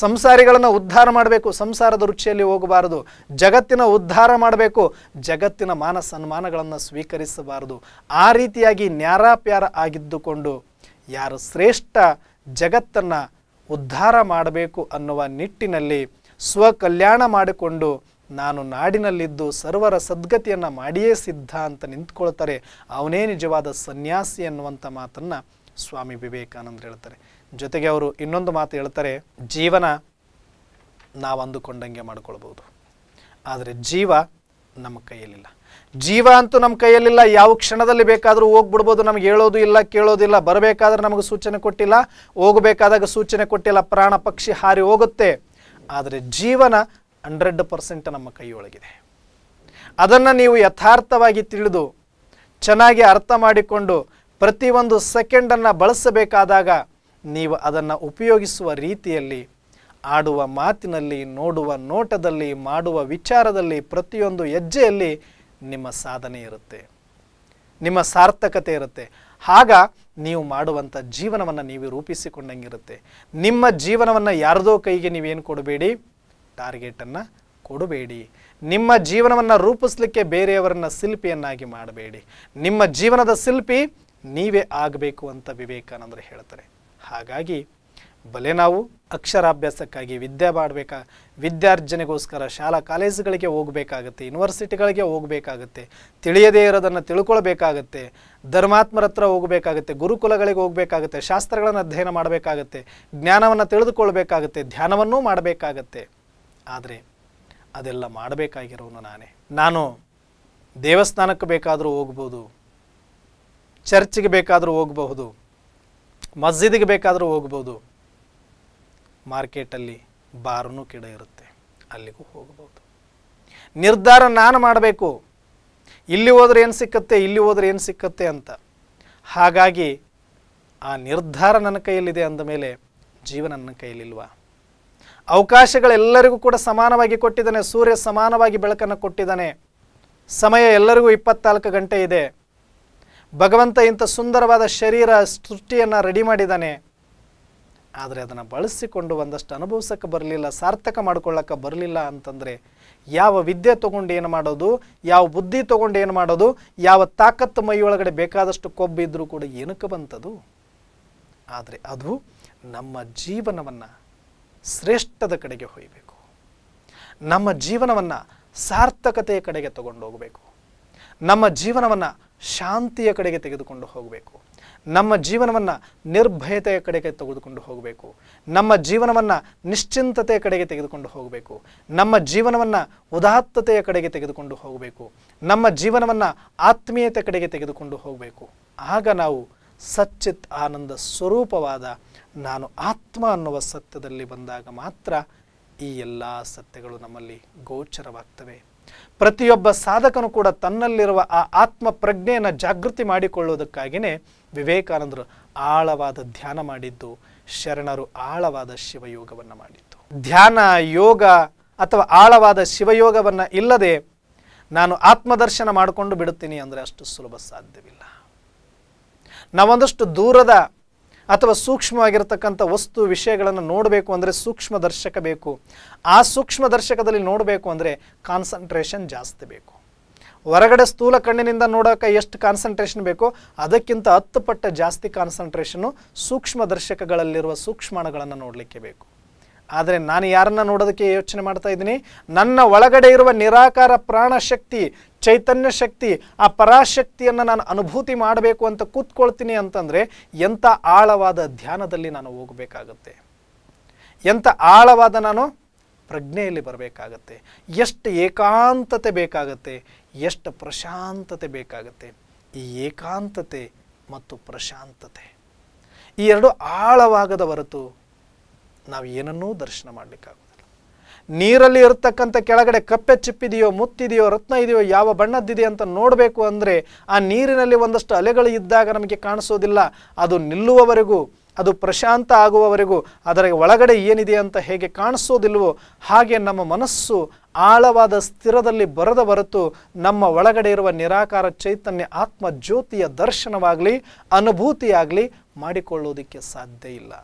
A: ಸಂಸಾರಿಗಳನ್ನು ಉದ್ಧಾರ ಮಾಡಬೇಕು ಸಂಸಾರದ ರುಚಿಯಲ್ಲಿ ಹೋಗಬಾರದು ಜಗತ್ತಿನ ಉದ್ಧಾರ ಮಾಡಬೇಕು ಜಗತ್ತಿನ ಮಾನ ಸನ್ಮಾನಗಳನ್ನು ಸ್ವೀಕರಿಸಬಾರದು ಆ ರೀತಿಯಾಗಿ ನ್ಯಾರಾಪ್ಯಾರ ಆಗಿದ್ದುಕೊಂಡು ಯಾರು ಶ್ರೇಷ್ಠ ಜಗತ್ತನ್ನು ಉದ್ಧಾರ ಮಾಡಬೇಕು ಅನ್ನುವ ನಿಟ್ಟಿನಲ್ಲಿ ಸ್ವಕಲ್ಯಾಣ ಮಾಡಿಕೊಂಡು ನಾನು ನಾಡಿನಲ್ಲಿದ್ದು ಸರ್ವರ ಸದ್ಗತಿಯನ್ನು ಮಾಡಿಯೇ ಸಿದ್ಧ ಅಂತ ನಿಂತ್ಕೊಳ್ತಾರೆ ಅವನೇ ನಿಜವಾದ ಸನ್ಯಾಸಿ ಅನ್ನುವಂಥ ಮಾತನ್ನು ಸ್ವಾಮಿ ವಿವೇಕಾನಂದರು ಹೇಳ್ತಾರೆ ಜೊತೆಗೆ ಅವರು ಇನ್ನೊಂದು ಮಾತು ಹೇಳ್ತಾರೆ ಜೀವನ ನಾವು ಅಂದುಕೊಂಡಂಗೆ ಮಾಡ್ಕೊಳ್ಬೋದು ಆದರೆ ಜೀವ ನಮ್ಮ ಕೈಯಲ್ಲಿಲ್ಲ ಜೀವ ಅಂತೂ ನಮ್ಮ ಕೈಯಲ್ಲಿಲ್ಲ ಯಾವ ಕ್ಷಣದಲ್ಲಿ ಬೇಕಾದರೂ ಹೋಗ್ಬಿಡ್ಬೋದು ನಮ್ಗೆ ಹೇಳೋದು ಇಲ್ಲ ಕೇಳೋದಿಲ್ಲ ಬರಬೇಕಾದ್ರೆ ನಮಗೆ ಸೂಚನೆ ಕೊಟ್ಟಿಲ್ಲ ಹೋಗಬೇಕಾದಾಗ ಸೂಚನೆ ಕೊಟ್ಟಿಲ್ಲ ಪ್ರಾಣ ಪಕ್ಷಿ ಹಾರಿ ಹೋಗುತ್ತೆ ಆದರೆ ಜೀವನ ಹಂಡ್ರೆಡ್ ಪರ್ಸೆಂಟ್ ನಮ್ಮ ಕೈಯೊಳಗಿದೆ ಅದನ್ನು ನೀವು ಯಥಾರ್ಥವಾಗಿ ತಿಳಿದು ಚೆನ್ನಾಗಿ ಅರ್ಥ ಮಾಡಿಕೊಂಡು ಪ್ರತಿಯೊಂದು ಸೆಕೆಂಡನ್ನು ಬಳಸಬೇಕಾದಾಗ ನೀವು ಅದನ್ನು ಉಪಯೋಗಿಸುವ ರೀತಿಯಲ್ಲಿ ಆಡುವ ಮಾತಿನಲ್ಲಿ ನೋಡುವ ನೋಟದಲ್ಲಿ ಮಾಡುವ ವಿಚಾರದಲ್ಲಿ ಪ್ರತಿಯೊಂದು ಹೆಜ್ಜೆಯಲ್ಲಿ ನಿಮ್ಮ ಸಾಧನೆ ಇರುತ್ತೆ ನಿಮ್ಮ ಸಾರ್ಥಕತೆ ಇರುತ್ತೆ ಆಗ ನೀವು ಮಾಡುವಂಥ ಜೀವನವನ್ನು ನೀವು ರೂಪಿಸಿಕೊಂಡಂಗಿರುತ್ತೆ ನಿಮ್ಮ ಜೀವನವನ್ನು ಯಾರದೋ ಕೈಗೆ ನೀವೇನು ಕೊಡಬೇಡಿ ಟಾರ್ಗೆಟನ್ನು ಕೊಡಬೇಡಿ ನಿಮ್ಮ ಜೀವನವನ್ನು ರೂಪಿಸಲಿಕ್ಕೆ ಬೇರೆಯವರನ್ನ ಶಿಲ್ಪಿಯನ್ನಾಗಿ ಮಾಡಬೇಡಿ ನಿಮ್ಮ ಜೀವನದ ಶಿಲ್ಪಿ ನೀವೇ ಆಗಬೇಕು ಅಂತ ವಿವೇಕಾನಂದರು ಹೇಳ್ತಾರೆ ಹಾಗಾಗಿ ಬಲೆ ನಾವು ಅಕ್ಷರಾಭ್ಯಾಸಕ್ಕಾಗಿ ವಿದ್ಯೆ ಮಾಡಬೇಕಾ ವಿದ್ಯಾರ್ಜನೆಗೋಸ್ಕರ ಶಾಲಾ ಕಾಲೇಜುಗಳಿಗೆ ಹೋಗಬೇಕಾಗತ್ತೆ ಯೂನಿವರ್ಸಿಟಿಗಳಿಗೆ ಹೋಗಬೇಕಾಗತ್ತೆ ತಿಳಿಯದೇ ಇರೋದನ್ನು ತಿಳ್ಕೊಳ್ಬೇಕಾಗತ್ತೆ ಧರ್ಮಾತ್ಮರ ಹತ್ರ ಹೋಗಬೇಕಾಗತ್ತೆ ಗುರುಕುಲಗಳಿಗೆ ಹೋಗಬೇಕಾಗತ್ತೆ ಶಾಸ್ತ್ರಗಳನ್ನು ಅಧ್ಯಯನ ಮಾಡಬೇಕಾಗತ್ತೆ ಜ್ಞಾನವನ್ನು ತಿಳಿದುಕೊಳ್ಬೇಕಾಗತ್ತೆ ಧ್ಯಾನವನ್ನೂ ಮಾಡಬೇಕಾಗತ್ತೆ ಆದರೆ ಅದೆಲ್ಲ ಮಾಡಬೇಕಾಗಿರೋನು ನಾನೇ ನಾನು ದೇವಸ್ಥಾನಕ್ಕೆ ಬೇಕಾದರೂ ಹೋಗ್ಬೋದು ಚರ್ಚ್ಗೆ ಬೇಕಾದರೂ ಹೋಗಬಹುದು ಮಸ್ಜಿದಿಗೆ ಬೇಕಾದರೂ ಹೋಗ್ಬೋದು ಮಾರ್ಕೆಟಲ್ಲಿ ಬಾರೂ ಕಿಡ ಇರುತ್ತೆ ಅಲ್ಲಿಗೂ ಹೋಗ್ಬೋದು ನಿರ್ಧಾರ ನಾನು ಮಾಡಬೇಕು ಇಲ್ಲಿ ಹೋದ್ರೆ ಏನು ಸಿಕ್ಕತ್ತೆ ಇಲ್ಲಿ ಹೋದ್ರೆ ಏನು ಸಿಕ್ಕತ್ತೆ ಅಂತ ಹಾಗಾಗಿ ಆ ನಿರ್ಧಾರ ನನ್ನ ಕೈಯಲ್ಲಿದೆ ಅಂದ ಮೇಲೆ ಜೀವನ ನನ್ನ ಕೈಯಲ್ಲಿಲ್ವಾ ಅವಕಾಶಗಳೆಲ್ಲರಿಗೂ ಕೂಡ ಸಮಾನವಾಗಿ ಕೊಟ್ಟಿದ್ದಾನೆ ಸೂರ್ಯ ಸಮಾನವಾಗಿ ಬೆಳಕನ್ನು ಕೊಟ್ಟಿದ್ದಾನೆ ಸಮಯ ಎಲ್ಲರಿಗೂ ಇಪ್ಪತ್ನಾಲ್ಕು ಗಂಟೆ ಇದೆ ಭಗವಂತ ಇಂಥ ಸುಂದರವಾದ ಶರೀರ ಸೃಷ್ಟಿಯನ್ನು ರೆಡಿ ಮಾಡಿದ್ದಾನೆ ಆದರೆ ಅದನ್ನು ಬಳಸಿಕೊಂಡು ಒಂದಷ್ಟು ಅನುಭವಿಸೋಕ್ಕೆ ಬರಲಿಲ್ಲ ಸಾರ್ಥಕ ಮಾಡ್ಕೊಳ್ಳೋಕ್ಕೆ ಬರಲಿಲ್ಲ ಅಂತಂದರೆ ಯಾವ ವಿದ್ಯೆ ತೊಗೊಂಡು ಏನು ಮಾಡೋದು ಯಾವ ಬುದ್ಧಿ ತೊಗೊಂಡು ಏನು ಮಾಡೋದು ಯಾವ ತಾಕತ್ತು ಮೈಯೊಳಗಡೆ ಬೇಕಾದಷ್ಟು ಕೊಬ್ಬಿದ್ರೂ ಕೂಡ ಏನಕ್ಕೆ ಬಂತದು ಆದರೆ ಅದು ನಮ್ಮ ಜೀವನವನ್ನು ಶ್ರೇಷ್ಠದ ಕಡೆಗೆ ಹೊಯ್ಬೇಕು ನಮ್ಮ ಜೀವನವನ್ನು ಸಾರ್ಥಕತೆಯ ಕಡೆಗೆ ತಗೊಂಡು ಹೋಗಬೇಕು ನಮ್ಮ ಜೀವನವನ್ನು ಶಾಂತಿಯ ಕಡೆಗೆ ತೆಗೆದುಕೊಂಡು ಹೋಗಬೇಕು ನಮ್ಮ ಜೀವನವನ್ನು ನಿರ್ಭಯತೆಯ ಕಡೆಗೆ ತೆಗೆದುಕೊಂಡು ಹೋಗಬೇಕು ನಮ್ಮ ಜೀವನವನ್ನು ನಿಶ್ಚಿಂತತೆಯ ಕಡೆಗೆ ತೆಗೆದುಕೊಂಡು ಹೋಗಬೇಕು ನಮ್ಮ ಜೀವನವನ್ನು ಉದಾತ್ತತೆಯ ಕಡೆಗೆ ತೆಗೆದುಕೊಂಡು ಹೋಗಬೇಕು ನಮ್ಮ ಜೀವನವನ್ನು ಆತ್ಮೀಯತೆ ಕಡೆಗೆ ತೆಗೆದುಕೊಂಡು ಹೋಗಬೇಕು ಆಗ ನಾವು ಸಚ್ಚಿತ್ ಆನಂದ ಸ್ವರೂಪವಾದ ನಾನು ಆತ್ಮ ಅನ್ನುವ ಸತ್ಯದಲ್ಲಿ ಬಂದಾಗ ಮಾತ್ರ ಈ ಎಲ್ಲ ಸತ್ಯಗಳು ನಮ್ಮಲ್ಲಿ ಗೋಚರವಾಗ್ತವೆ ಪ್ರತಿಯೊಬ್ಬ ಸಾಧಕನು ಕೂಡ ತನ್ನಲ್ಲಿರುವ ಆ ಆತ್ಮ ಪ್ರಜ್ಞೆಯನ್ನು ಜಾಗೃತಿ ಮಾಡಿಕೊಳ್ಳುವುದಕ್ಕಾಗಿಯೇ ವಿವೇಕಾನಂದರು ಆಳವಾದ ಧ್ಯಾನ ಮಾಡಿದ್ದು ಶರಣರು ಆಳವಾದ ಶಿವಯೋಗವನ್ನು ಮಾಡಿದ್ದು ಧ್ಯಾನ ಯೋಗ ಅಥವಾ ಆಳವಾದ ಶಿವಯೋಗವನ್ನು ಇಲ್ಲದೆ ನಾನು ಆತ್ಮದರ್ಶನ ಮಾಡಿಕೊಂಡು ಬಿಡುತ್ತೀನಿ ಅಂದರೆ ಅಷ್ಟು ಸುಲಭ ಸಾಧ್ಯವಿಲ್ಲ ನಾವೊಂದಷ್ಟು ದೂರದ ಅಥವಾ ಸೂಕ್ಷ್ಮವಾಗಿರತಕ್ಕಂಥ ವಸ್ತು ವಿಷಯಗಳನ್ನು ನೋಡಬೇಕು ಅಂದರೆ ಸೂಕ್ಷ್ಮ ದರ್ಶಕ ಬೇಕು ಆ ಸೂಕ್ಷ್ಮ ದರ್ಶಕದಲ್ಲಿ ನೋಡಬೇಕು ಅಂದರೆ ಕಾನ್ಸಂಟ್ರೇಷನ್ ಜಾಸ್ತಿ ಬೇಕು ಹೊರಗಡೆ ಸ್ಥೂಲ ಕಣ್ಣಿನಿಂದ ನೋಡೋಕೆ ಎಷ್ಟು ಕಾನ್ಸಂಟ್ರೇಷನ್ ಬೇಕೋ ಅದಕ್ಕಿಂತ ಹತ್ತು ಪಟ್ಟ ಜಾಸ್ತಿ ಕಾನ್ಸಂಟ್ರೇಷನು ಸೂಕ್ಷ್ಮ ದರ್ಶಕಗಳಲ್ಲಿರುವ ಸೂಕ್ಷ್ಮಾಣಗಳನ್ನು ನೋಡಲಿಕ್ಕೆ ಬೇಕು ಆದರೆ ನಾನು ಯಾರನ್ನ ನೋಡೋದಕ್ಕೆ ಯೋಚನೆ ಮಾಡ್ತಾ ಇದ್ದೀನಿ ನನ್ನ ಒಳಗಡೆ ಇರುವ ನಿರಾಕಾರ ಪ್ರಾಣಶಕ್ತಿ ಚೈತನ್ಯ ಶಕ್ತಿ ಆ ಪರಾಶಕ್ತಿಯನ್ನು ನಾನು ಅನುಭೂತಿ ಮಾಡಬೇಕು ಅಂತ ಕೂತ್ಕೊಳ್ತೀನಿ ಅಂತಂದರೆ ಎಂಥ ಆಳವಾದ ಧ್ಯಾನದಲ್ಲಿ ನಾನು ಹೋಗಬೇಕಾಗತ್ತೆ ಎಂಥ ಆಳವಾದ ನಾನು ಪ್ರಜ್ಞೆಯಲ್ಲಿ ಬರಬೇಕಾಗತ್ತೆ ಎಷ್ಟು ಏಕಾಂತತೆ ಬೇಕಾಗತ್ತೆ ಎಷ್ಟು ಪ್ರಶಾಂತತೆ ಬೇಕಾಗತ್ತೆ ಈ ಏಕಾಂತತೆ ಮತ್ತು ಪ್ರಶಾಂತತೆ ಈ ಎರಡು ಆಳವಾಗದ ಹೊರತು ನಾವು ಏನನ್ನೂ ದರ್ಶನ ಮಾಡಲಿಕ್ಕಾಗೋದಿಲ್ಲ ನೀರಲ್ಲಿ ಇರತಕ್ಕಂಥ ಕೆಳಗಡೆ ಕಪ್ಪೆ ಚಿಪ್ಪಿದೆಯೋ ಮುತ್ತಿದೆಯೋ ರತ್ನ ಇದೆಯೋ ಯಾವ ಬಣ್ಣದ್ದಿದೆ ಅಂತ ನೋಡಬೇಕು ಅಂದರೆ ಆ ನೀರಿನಲ್ಲಿ ಒಂದಷ್ಟು ಅಲೆಗಳು ಇದ್ದಾಗ ನಮಗೆ ಕಾಣಿಸೋದಿಲ್ಲ ಅದು ನಿಲ್ಲುವವರೆಗೂ ಅದು ಪ್ರಶಾಂತ ಆಗುವವರೆಗೂ ಅದರ ಒಳಗಡೆ ಏನಿದೆ ಅಂತ ಹೇಗೆ ಕಾಣಿಸೋದಿಲ್ವೋ ಹಾಗೆ ನಮ್ಮ ಮನಸ್ಸು ಆಳವಾದ ಸ್ಥಿರದಲ್ಲಿ ಬರದ ಹೊರತು ನಮ್ಮ ಒಳಗಡೆ ಇರುವ ನಿರಾಕಾರ ಚೈತನ್ಯ ಆತ್ಮ ಜ್ಯೋತಿಯ ದರ್ಶನವಾಗಲಿ ಅನುಭೂತಿಯಾಗಲಿ ಮಾಡಿಕೊಳ್ಳೋದಕ್ಕೆ ಸಾಧ್ಯ ಇಲ್ಲ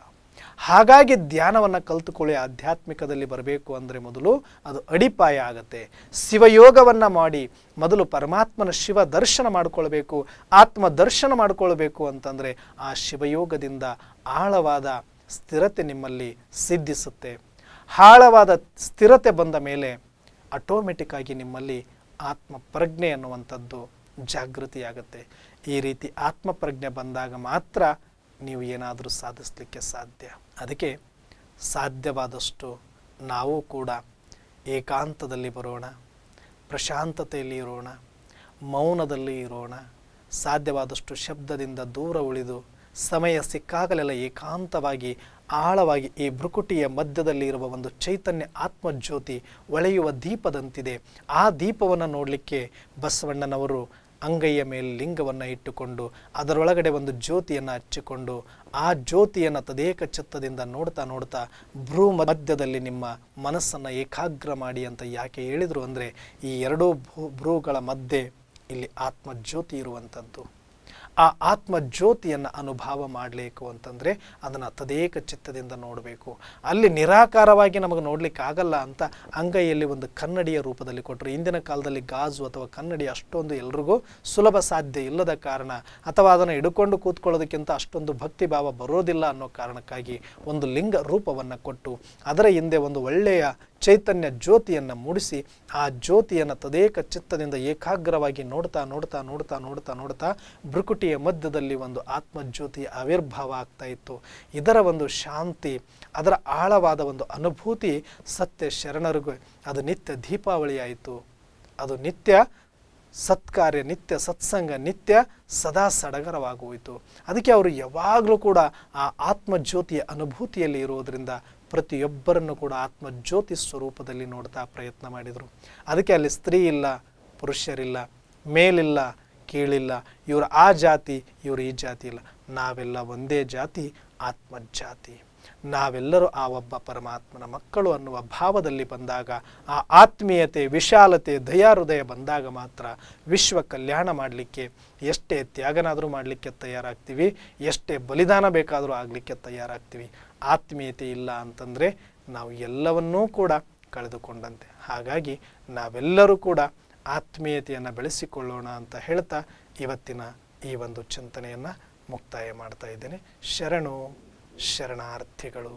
A: ಹಾಗಾಗಿ ಧ್ಯಾನವನ್ನು ಕಲ್ತುಕೊಳ್ಳಿ ಆಧ್ಯಾತ್ಮಿಕದಲ್ಲಿ ಬರಬೇಕು ಅಂದರೆ ಮೊದಲು ಅದು ಅಡಿಪಾಯ ಆಗತ್ತೆ ಶಿವಯೋಗವನ್ನು ಮಾಡಿ ಮೊದಲು ಪರಮಾತ್ಮನ ಶಿವ ದರ್ಶನ ಮಾಡಿಕೊಳ್ಬೇಕು ಆತ್ಮ ದರ್ಶನ ಮಾಡಿಕೊಳ್ಬೇಕು ಅಂತಂದರೆ ಆ ಶಿವಯೋಗದಿಂದ ಆಳವಾದ ಸ್ಥಿರತೆ ನಿಮ್ಮಲ್ಲಿ ಸಿದ್ಧಿಸುತ್ತೆ ಆಳವಾದ ಸ್ಥಿರತೆ ಬಂದ ಮೇಲೆ ಆಟೋಮೆಟಿಕ್ಕಾಗಿ ನಿಮ್ಮಲ್ಲಿ ಆತ್ಮ ಪ್ರಜ್ಞೆ ಅನ್ನುವಂಥದ್ದು ಜಾಗೃತಿಯಾಗುತ್ತೆ ಈ ರೀತಿ ಆತ್ಮಪ್ರಜ್ಞೆ ಬಂದಾಗ ಮಾತ್ರ ನೀವು ಏನಾದರೂ ಸಾಧಿಸಲಿಕ್ಕೆ ಸಾಧ್ಯ ಅದಕ್ಕೆ ಸಾಧ್ಯವಾದಷ್ಟು ನಾವು ಕೂಡ ಏಕಾಂತದಲ್ಲಿ ಬರೋಣ ಪ್ರಶಾಂತತೆಯಲ್ಲಿ ಇರೋಣ ಮೌನದಲ್ಲಿ ಇರೋಣ ಸಾಧ್ಯವಾದಷ್ಟು ಶಬ್ದದಿಂದ ದೂರ ಉಳಿದು ಸಮಯ ಸಿಕ್ಕಾಗಲೆಲ್ಲ ಏಕಾಂತವಾಗಿ ಆಳವಾಗಿ ಈ ಭ್ರುಕುಟಿಯ ಮಧ್ಯದಲ್ಲಿ ಇರುವ ಒಂದು ಚೈತನ್ಯ ಆತ್ಮಜ್ಯೋತಿ ಒಳೆಯುವ ದೀಪದಂತಿದೆ ಆ ದೀಪವನ್ನು ನೋಡಲಿಕ್ಕೆ ಬಸವಣ್ಣನವರು ಅಂಗೈಯ ಮೇಲೆ ಲಿಂಗವನ್ನು ಇಟ್ಟುಕೊಂಡು ಅದರೊಳಗಡೆ ಒಂದು ಜ್ಯೋತಿಯನ್ನು ಹಚ್ಚಿಕೊಂಡು ಆ ಜ್ಯೋತಿಯನ್ನು ತದೇಕ ಚಿತ್ತದಿಂದ ನೋಡ್ತಾ ನೋಡ್ತಾ ಭ್ರೂ ಮಧ್ಯದಲ್ಲಿ ನಿಮ್ಮ ಮನಸ್ಸನ್ನು ಏಕಾಗ್ರ ಮಾಡಿ ಅಂತ ಯಾಕೆ ಹೇಳಿದರು ಅಂದರೆ ಈ ಎರಡೂ ಭೂ ಭ್ರೂಗಳ ಮಧ್ಯೆ ಇಲ್ಲಿ ಆತ್ಮ ಜ್ಯೋತಿ ಇರುವಂಥದ್ದು ಆ ಆತ್ಮ ಜ್ಯೋತಿಯನ್ನು ಅನುಭವ ಮಾಡಬೇಕು ಅಂತಂದರೆ ಅದನ್ನು ತದೇಕ ಚಿತ್ತದಿಂದ ನೋಡಬೇಕು ಅಲ್ಲಿ ನಿರಾಕಾರವಾಗಿ ನಮಗೆ ಆಗಲ್ಲ ಅಂತ ಅಂಗೈಯಲ್ಲಿ ಒಂದು ಕನ್ನಡಿಯ ರೂಪದಲ್ಲಿ ಕೊಟ್ಟರು ಇಂದಿನ ಕಾಲದಲ್ಲಿ ಗಾಜು ಅಥವಾ ಕನ್ನಡಿ ಅಷ್ಟೊಂದು ಎಲ್ರಿಗೂ ಸುಲಭ ಸಾಧ್ಯ ಇಲ್ಲದ ಕಾರಣ ಅಥವಾ ಅದನ್ನು ಹಿಡ್ಕೊಂಡು ಕೂತ್ಕೊಳ್ಳೋದಕ್ಕಿಂತ ಅಷ್ಟೊಂದು ಭಕ್ತಿ ಭಾವ ಬರೋದಿಲ್ಲ ಅನ್ನೋ ಕಾರಣಕ್ಕಾಗಿ ಒಂದು ಲಿಂಗ ರೂಪವನ್ನು ಕೊಟ್ಟು ಅದರ ಹಿಂದೆ ಒಂದು ಒಳ್ಳೆಯ ಚೈತನ್ಯ ಜ್ಯೋತಿಯನ್ನು ಮೂಡಿಸಿ ಆ ಜ್ಯೋತಿಯನ್ನು ತದೇಕ ಚಿತ್ತದಿಂದ ಏಕಾಗ್ರವಾಗಿ ನೋಡ್ತಾ ನೋಡ್ತಾ ನೋಡ್ತಾ ನೋಡ್ತಾ ನೋಡ್ತಾ ಭ್ರುಕುಟಿ ಕೋಟೆಯ ಮಧ್ಯದಲ್ಲಿ ಒಂದು ಆತ್ಮಜ್ಯೋತಿಯ ಆವಿರ್ಭಾವ ಆಗ್ತಾ ಇತ್ತು ಇದರ ಒಂದು ಶಾಂತಿ ಅದರ ಆಳವಾದ ಒಂದು ಅನುಭೂತಿ ಸತ್ಯ ಶರಣರಿಗೂ ಅದು ನಿತ್ಯ ದೀಪಾವಳಿಯಾಯಿತು ಅದು ನಿತ್ಯ ಸತ್ಕಾರ್ಯ ನಿತ್ಯ ಸತ್ಸಂಗ ನಿತ್ಯ ಸದಾ ಸಡಗರವಾಗೋಯಿತು ಅದಕ್ಕೆ ಅವರು ಯಾವಾಗಲೂ ಕೂಡ ಆ ಆತ್ಮಜ್ಯೋತಿಯ ಅನುಭೂತಿಯಲ್ಲಿ ಇರೋದರಿಂದ ಪ್ರತಿಯೊಬ್ಬರನ್ನು ಕೂಡ ಆತ್ಮಜ್ಯೋತಿ ಸ್ವರೂಪದಲ್ಲಿ ನೋಡ್ತಾ ಪ್ರಯತ್ನ ಮಾಡಿದರು ಅದಕ್ಕೆ ಅಲ್ಲಿ ಸ್ತ್ರೀ ಇಲ್ಲ ಪುರುಷರಿಲ್ಲ ಮೇಲಿಲ್ಲ ಕೇಳಿಲ್ಲ ಇವರು ಆ ಜಾತಿ ಇವರು ಈ ಜಾತಿ ಇಲ್ಲ ನಾವೆಲ್ಲ ಒಂದೇ ಜಾತಿ ಆತ್ಮಜಾತಿ ನಾವೆಲ್ಲರೂ ಆ ಒಬ್ಬ ಪರಮಾತ್ಮನ ಮಕ್ಕಳು ಅನ್ನುವ ಭಾವದಲ್ಲಿ ಬಂದಾಗ ಆ ಆತ್ಮೀಯತೆ ವಿಶಾಲತೆ ದಯಾ ಹೃದಯ ಬಂದಾಗ ಮಾತ್ರ ವಿಶ್ವ ಕಲ್ಯಾಣ ಮಾಡಲಿಕ್ಕೆ ಎಷ್ಟೇ ತ್ಯಾಗನಾದರೂ ಮಾಡಲಿಕ್ಕೆ ತಯಾರಾಗ್ತೀವಿ ಎಷ್ಟೇ ಬಲಿದಾನ ಬೇಕಾದರೂ ಆಗಲಿಕ್ಕೆ ತಯಾರಾಗ್ತೀವಿ ಆತ್ಮೀಯತೆ ಇಲ್ಲ ಅಂತಂದರೆ ನಾವು ಎಲ್ಲವನ್ನೂ ಕೂಡ ಕಳೆದುಕೊಂಡಂತೆ ಹಾಗಾಗಿ ನಾವೆಲ್ಲರೂ ಕೂಡ ಆತ್ಮೀಯತೆಯನ್ನು ಬೆಳೆಸಿಕೊಳ್ಳೋಣ ಅಂತ ಹೇಳ್ತಾ ಇವತ್ತಿನ ಈ ಒಂದು ಚಿಂತನೆಯನ್ನು ಮುಕ್ತಾಯ ಮಾಡ್ತಾ ಇದ್ದೇನೆ ಶರಣು ಶರಣಾರ್ಥಿಗಳು